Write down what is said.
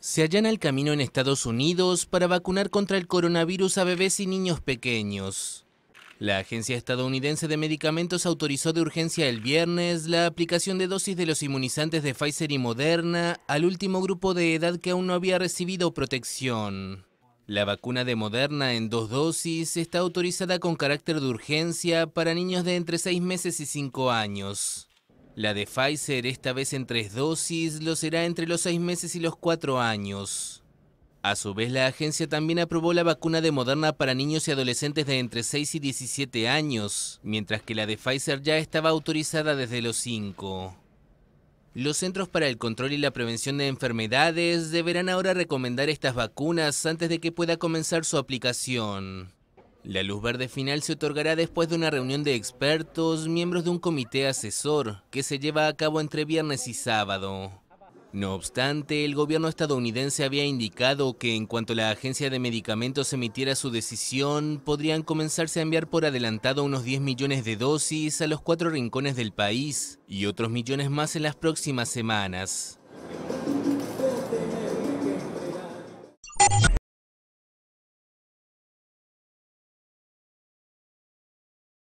Se allana el camino en Estados Unidos para vacunar contra el coronavirus a bebés y niños pequeños. La Agencia Estadounidense de Medicamentos autorizó de urgencia el viernes la aplicación de dosis de los inmunizantes de Pfizer y Moderna al último grupo de edad que aún no había recibido protección. La vacuna de Moderna en dos dosis está autorizada con carácter de urgencia para niños de entre 6 meses y 5 años. La de Pfizer, esta vez en tres dosis, lo será entre los seis meses y los cuatro años. A su vez, la agencia también aprobó la vacuna de Moderna para niños y adolescentes de entre 6 y 17 años, mientras que la de Pfizer ya estaba autorizada desde los 5. Los Centros para el Control y la Prevención de Enfermedades deberán ahora recomendar estas vacunas antes de que pueda comenzar su aplicación. La luz verde final se otorgará después de una reunión de expertos, miembros de un comité asesor, que se lleva a cabo entre viernes y sábado. No obstante, el gobierno estadounidense había indicado que en cuanto la agencia de medicamentos emitiera su decisión, podrían comenzarse a enviar por adelantado unos 10 millones de dosis a los cuatro rincones del país y otros millones más en las próximas semanas.